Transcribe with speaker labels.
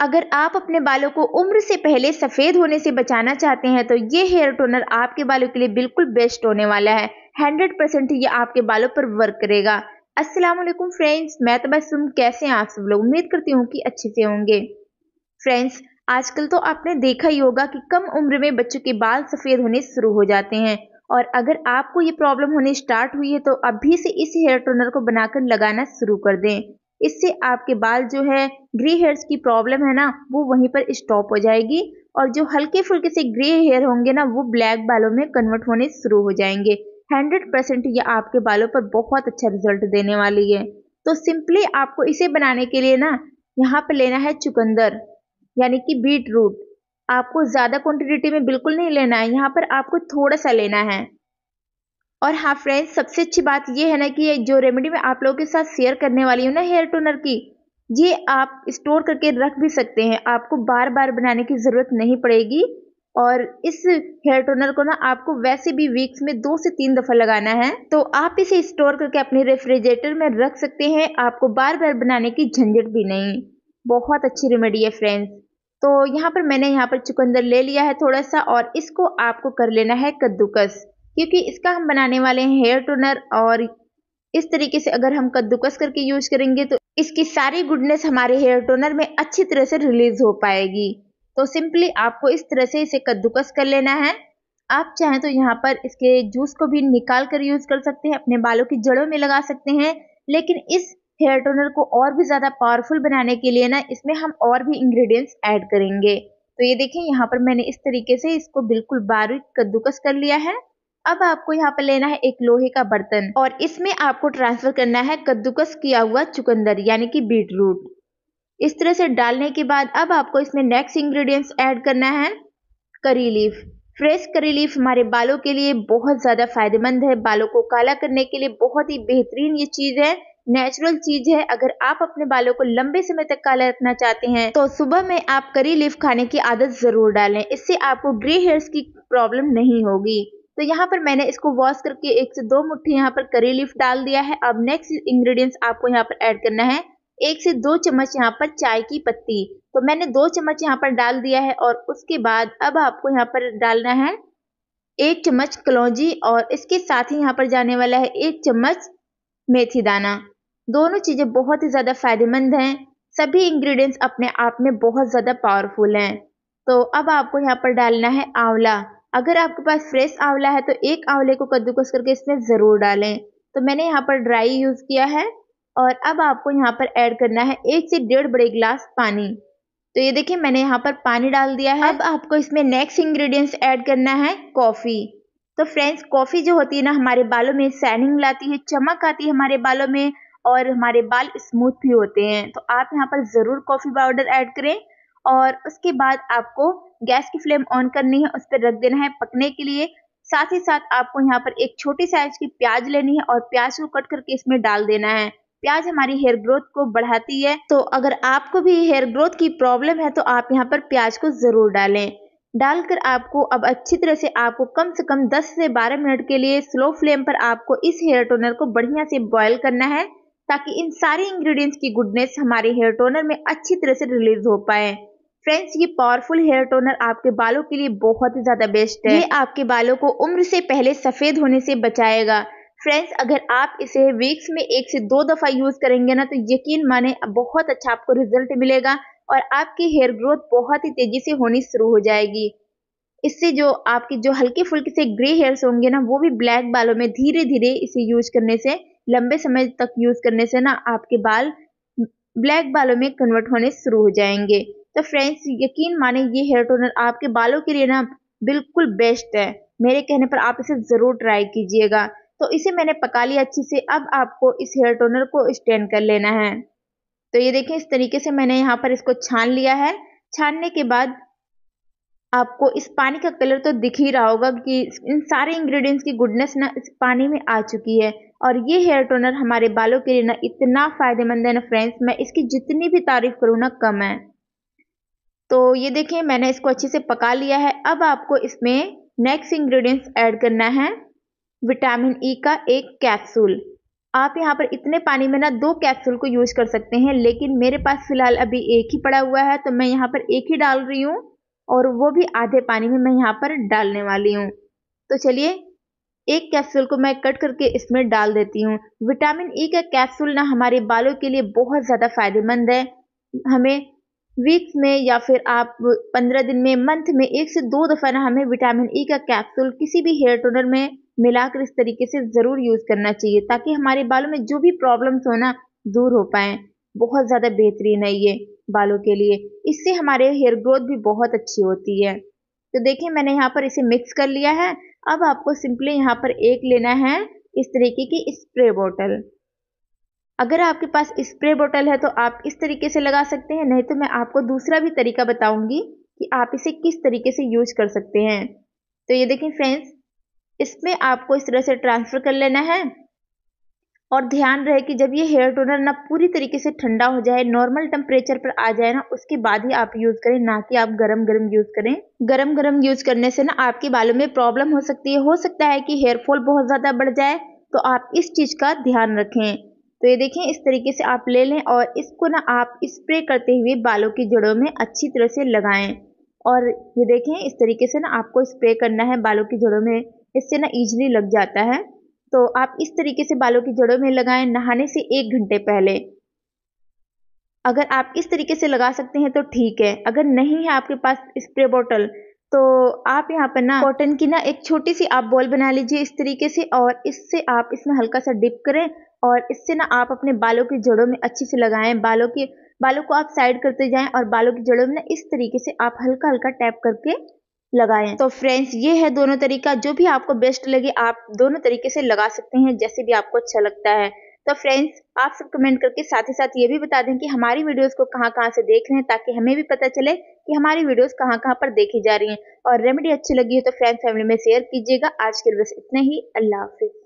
Speaker 1: अगर आप अपने बालों को उम्र से पहले सफ़ेद होने से बचाना चाहते हैं तो ये हेयर टोनर आपके बालों के लिए बिल्कुल बेस्ट होने वाला है 100 परसेंट ये आपके बालों पर वर्क करेगा अस्सलाम वालेकुम फ्रेंड्स मैं तबस्सुम कैसे हैं आप सब लोग उम्मीद करती हूँ कि अच्छे से होंगे फ्रेंड्स आजकल तो आपने देखा ही होगा कि कम उम्र में बच्चों के बाल सफ़ेद होने शुरू हो जाते हैं और अगर आपको ये प्रॉब्लम होने स्टार्ट हुई है तो अभी से इस हेयर टोनर को बनाकर लगाना शुरू कर दें इससे आपके बाल जो है ग्रे हेयर्स की प्रॉब्लम है ना वो वहीं पर स्टॉप हो जाएगी और जो हल्के फुल्के से ग्रे हेयर होंगे ना वो ब्लैक बालों में कन्वर्ट होने शुरू हो जाएंगे हंड्रेड परसेंट ये आपके बालों पर बहुत अच्छा रिजल्ट देने वाली है तो सिंपली आपको इसे बनाने के लिए ना यहाँ पर लेना है चुकंदर यानी कि बीट रूट आपको ज़्यादा क्वान्टिटी में बिल्कुल नहीं लेना है यहाँ पर आपको थोड़ा सा लेना है और हाँ फ्रेंड्स सबसे अच्छी बात ये है ना कि जो रेमेडी मैं आप लोगों के साथ शेयर करने वाली हूँ ना हेयर टोनर की ये आप स्टोर करके रख भी सकते हैं आपको बार बार बनाने की ज़रूरत नहीं पड़ेगी और इस हेयर टोनर को ना आपको वैसे भी वीक्स में दो से तीन दफ़ा लगाना है तो आप इसे स्टोर करके अपने रेफ्रिजरेटर में रख सकते हैं आपको बार बार बनाने की झंझट भी नहीं बहुत अच्छी रेमेडी है फ्रेंड्स तो यहाँ पर मैंने यहाँ पर चुकंदर ले लिया है थोड़ा सा और इसको आपको कर लेना है कद्दूकस क्योंकि इसका हम बनाने वाले हैं हेयर टोनर और इस तरीके से अगर हम कद्दूकस करके यूज करेंगे तो इसकी सारी गुडनेस हमारे हेयर टोनर में अच्छी तरह से रिलीज हो पाएगी तो सिंपली आपको इस तरह से इसे कद्दूकस कर लेना है आप चाहें तो यहाँ पर इसके जूस को भी निकाल कर यूज कर सकते हैं अपने बालों की जड़ों में लगा सकते हैं लेकिन इस हेयर टोनर को और भी ज़्यादा पावरफुल बनाने के लिए ना इसमें हम और भी इंग्रेडिएंट्स ऐड करेंगे तो ये देखें यहाँ पर मैंने इस तरीके से इसको बिल्कुल बारीक कद्दूकस कर लिया है अब आपको यहाँ पर लेना है एक लोहे का बर्तन और इसमें आपको ट्रांसफर करना है कद्दूकस किया हुआ चुकंदर यानी कि बीट रूट इस तरह से डालने के बाद अब आपको इसमें नेक्स्ट इंग्रेडिएंट्स ऐड करना है करी लीफ फ्रेश करी लीफ हमारे बालों के लिए बहुत ज़्यादा फायदेमंद है बालों को काला करने के लिए बहुत ही बेहतरीन ये चीज़ है नेचुरल चीज है अगर आप अपने बालों को लंबे समय तक काला रखना चाहते हैं तो सुबह में आप करी लीफ खाने की आदत जरूर डालें इससे आपको ग्रे हेयर्स की प्रॉब्लम नहीं होगी तो यहाँ पर मैंने इसको वॉश करके एक से दो मुट्ठी यहाँ पर करी लीफ डाल दिया है अब नेक्स्ट इंग्रेडिएंट्स आपको यहाँ पर ऐड करना है एक से दो चम्मच यहाँ पर चाय की पत्ती तो मैंने दो चम्मच यहाँ पर डाल दिया है और उसके बाद अब आपको यहाँ पर डालना है एक चम्मच कलौजी और इसके साथ ही यहाँ पर जाने वाला है एक चम्मच मेथी दाना दोनों चीज़ें बहुत ही ज़्यादा फायदेमंद हैं सभी इंग्रेडिएंट्स अपने आप में बहुत ज़्यादा पावरफुल हैं तो अब आपको यहाँ पर डालना है आंवला अगर आपके पास फ्रेश आंवला है तो एक आंवले को कद्दूकस करके इसमें ज़रूर डालें तो मैंने यहाँ पर ड्राई यूज़ किया है और अब आपको यहाँ पर ऐड करना है एक से डेढ़ बड़े गिलास पानी तो ये देखिए मैंने यहाँ पर पानी डाल दिया है अब आपको इसमें नेक्स्ट इंग्रेडिएंट्स ऐड करना है कॉफ़ी तो फ्रेंड्स कॉफ़ी जो होती है ना हमारे बालों में सैनिंग लाती है चमक आती है हमारे बालों में और हमारे बाल स्मूथ भी होते हैं तो आप यहाँ पर ज़रूर कॉफ़ी पाउडर ऐड करें और उसके बाद आपको गैस की फ्लेम ऑन करनी है उस पर रख देना है पकने के लिए साथ ही साथ आपको यहाँ पर एक छोटी साइज की प्याज लेनी है और प्याज को कट करके इसमें डाल देना है प्याज हमारी हेयर ग्रोथ को बढ़ाती है तो अगर आपको भी हेयर ग्रोथ की प्रॉब्लम है तो आप यहाँ पर प्याज को जरूर डालें डालकर आपको अब अच्छी तरह से आपको कम से कम 10 से 12 मिनट के लिए स्लो फ्लेम पर आपको इस हेयर टोनर को बढ़िया से बॉयल करना है ताकि इन सारे इंग्रेडिएंट्स की गुडनेस हमारे हेयर टोनर में अच्छी तरह से रिलीज हो पाए फ्रेंड्स ये पावरफुल हेयर टोनर आपके बालों के लिए बहुत ही ज्यादा बेस्ट है ये आपके बालों को उम्र से पहले सफेद होने से बचाएगा फ्रेंड्स अगर आप इसे वीक्स में एक से दो दफा यूज करेंगे ना तो यकीन माने बहुत अच्छा आपको रिजल्ट मिलेगा और आपकी हेयर ग्रोथ बहुत ही तेजी से होनी शुरू हो जाएगी इससे जो आपकी जो हल्के फुल्के से ग्रे हेयर्स होंगे ना वो भी ब्लैक बालों में धीरे धीरे इसे यूज करने से लंबे समय तक यूज करने से ना आपके बाल ब्लैक बालों में कन्वर्ट होने शुरू हो जाएंगे तो फ्रेंड्स यकीन माने ये हेयर टोनर आपके बालों के लिए ना बिल्कुल बेस्ट है मेरे कहने पर आप इसे ज़रूर ट्राई कीजिएगा तो इसे मैंने पका लिया अच्छी से अब आपको इस हेयर टोनर को स्टैंड कर लेना है तो ये देखें इस तरीके से मैंने यहाँ पर इसको छान लिया है छानने के बाद आपको इस पानी का कलर तो दिख ही रहा होगा कि इन सारे इंग्रेडिएंट्स की गुडनेस ना इस पानी में आ चुकी है और ये हेयर टोनर हमारे बालों के लिए ना इतना फ़ायदेमंद है ना फ्रेंड्स मैं इसकी जितनी भी तारीफ़ करूँ ना कम है तो ये देखिए मैंने इसको अच्छे से पका लिया है अब आपको इसमें नेक्स्ट इंग्रेडिएंट्स ऐड करना है विटामिन ई e का एक कैप्सूल आप यहाँ पर इतने पानी में ना दो कैप्सूल को यूज कर सकते हैं लेकिन मेरे पास फिलहाल अभी एक ही पड़ा हुआ है तो मैं यहाँ पर एक ही डाल रही हूँ और वो भी आधे पानी में मैं यहाँ पर डालने वाली हूँ तो चलिए एक कैप्सूल को मैं कट करके इसमें डाल देती हूँ विटामिन ई e का कैप्सूल ना हमारे बालों के लिए बहुत ज़्यादा फायदेमंद है हमें वीक में या फिर आप पंद्रह दिन में मंथ में एक से दो दफ़ा ना हमें विटामिन ई e का कैप्सूल किसी भी हेयर टोनर में मिलाकर इस तरीके से ज़रूर यूज़ करना चाहिए ताकि हमारे बालों में जो भी प्रॉब्लम्स हो ना दूर हो पाए बहुत ज़्यादा बेहतरीन है ये बालों के लिए इससे हमारे हेयर ग्रोथ भी बहुत अच्छी होती है तो देखिए मैंने यहाँ पर इसे मिक्स कर लिया है अब आपको सिंपली यहाँ पर एक लेना है इस तरीके की स्प्रे बॉटल अगर आपके पास स्प्रे बोतल है तो आप इस तरीके से लगा सकते हैं नहीं तो मैं आपको दूसरा भी तरीका बताऊंगी कि आप इसे किस तरीके से यूज कर सकते हैं तो ये देखें फ्रेंड्स इसमें आपको इस तरह से ट्रांसफ़र कर लेना है और ध्यान रहे कि जब ये हेयर टोनर ना पूरी तरीके से ठंडा हो जाए नॉर्मल टेम्परेचर पर आ जाए ना उसके बाद ही आप यूज़ करें ना कि आप गरम गरम यूज़ करें गरम गरम यूज़ करने से ना आपके बालों में प्रॉब्लम हो सकती है हो सकता है कि हेयर फॉल बहुत ज़्यादा बढ़ जाए तो आप इस चीज़ का ध्यान रखें तो ये देखें इस तरीके से आप ले लें और इसको ना आप स्प्रे करते हुए बालों की जड़ों में अच्छी तरह से लगाएं और ये देखें इस तरीके से ना आपको स्प्रे करना है बालों की जड़ों में इससे ना ईजिली लग जाता है तो आप इस तरीके से बालों की जड़ों में लगाएं नहाने से एक घंटे पहले अगर आप इस तरीके से लगा सकते हैं तो ठीक है अगर नहीं है आपके पास स्प्रे बॉटल तो आप यहाँ पर ना कॉटन की ना एक छोटी सी आप बॉल बना लीजिए इस तरीके से और इससे आप इसमें हल्का सा डिप करें और इससे ना आप अपने बालों की जड़ों में अच्छे से लगाएं बालों के बालों को आप साइड करते जाएं और बालों की जड़ों में ना इस तरीके से आप हल्का हल्का टैप करके लगाएं तो फ्रेंड्स ये है दोनों तरीका जो भी आपको बेस्ट लगे आप दोनों तरीके से लगा सकते हैं जैसे भी आपको अच्छा लगता है तो फ्रेंड्स आप सब कमेंट करके साथ ही साथ ये भी बता दें कि हमारी वीडियोस को कहाँ कहाँ से देख रहे हैं ताकि हमें भी पता चले कि हमारी वीडियोस कहाँ कहाँ पर देखी जा रही हैं और रेमेडी अच्छी लगी हो तो फ्रेंड फैमिली में शेयर कीजिएगा आज के लिए बस इतने ही अल्लाह हाफिज़